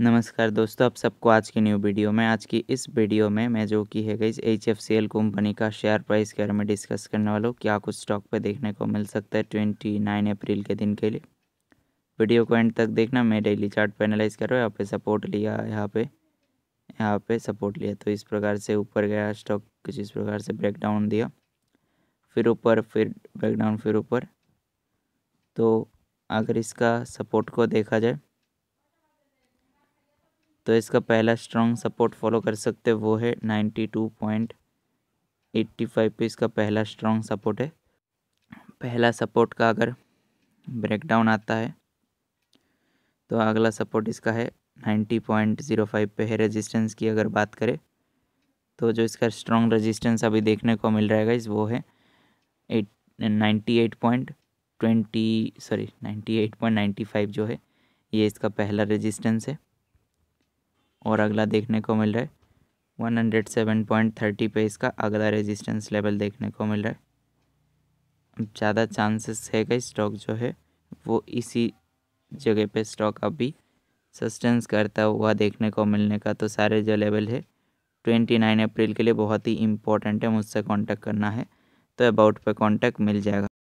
नमस्कार दोस्तों आप सबको आज की न्यू वीडियो में आज की इस वीडियो में मैं जो की है गई H F C L company का शेयर प्राइस के बारे में डिस्कस करने वाला हूँ क्या कुछ स्टॉक पे देखने को मिल सकता है ट्वेंटी नाइन अप्रैल के दिन के लिए वीडियो को एंड तक देखना मैं डेली चार्ट पे एनालाइज कर रहा हूँ यहाँ पे सपोर्ट लिया यहाँ पे यहाँ पे सपोर्ट लिया तो इस प्रकार से ऊपर गया स्टॉक कुछ इस प्रकार से ब्रेकडाउन दिया फिर ऊपर फिर ब्रेकडाउन फिर ऊपर तो अगर इसका सपोर्ट को देखा जाए तो इसका पहला स्ट्रॉन्ग सपोर्ट फॉलो कर सकते वो है ninety two point eighty five पे इसका पहला स्ट्रॉन्ग सपोर्ट है पहला सपोर्ट का अगर ब्रेकडाउन आता है तो अगला सपोर्ट इसका है नाइन्टी पॉइंट ज़ीरो फाइव पे है रेजिस्टेंस की अगर बात करें तो जो इसका स्ट्रॉन्ग रेजिस्टेंस अभी देखने को मिल रहा है इस वो है eight ninety eight point twenty sorry ninety eight point ninety five जो है ये इसका पहला रेजिस्टेंस है और अगला देखने को मिल रहा है one hundred seven point thirty पे इसका अगला रेजिस्टेंस लेवल देखने को मिल रहा है ज़्यादा चांसेस है कि स्टॉक जो है वो इसी जगह पे स्टॉक अभी सस्टेंस करता हुआ देखने को मिलने का तो सारे जो लेवल है ट्वेंटी नाइन अप्रैल के लिए बहुत ही इंपॉर्टेंट है मुझसे कांटेक्ट करना है तो अबाउट पे कांटेक्ट मिल जाएगा